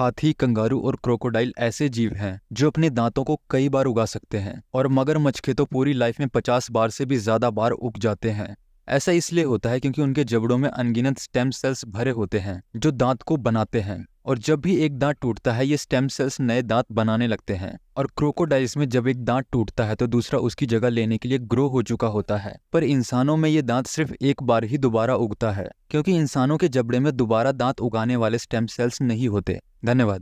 हाथी कंगारू और क्रोकोडाइल ऐसे जीव हैं जो अपने दांतों को कई बार उगा सकते हैं और मगरमच्छ के तो पूरी लाइफ में पचास बार से भी ज़्यादा बार उग जाते हैं ऐसा इसलिए होता है क्योंकि उनके जबड़ों में अनगिनत स्टेम सेल्स भरे होते हैं जो दांत को बनाते हैं और जब भी एक दांत टूटता है ये स्टेम सेल्स नए दांत बनाने लगते हैं और क्रोकोडाइल्स में जब एक दांत टूटता है तो दूसरा उसकी जगह लेने के लिए ग्रो हो चुका होता है पर इंसानों में ये दांत सिर्फ एक बार ही दोबारा उगता है क्योंकि इंसानों के जबड़े में दोबारा दांत उगाने वाले स्टेम सेल्स नहीं होते धन्यवाद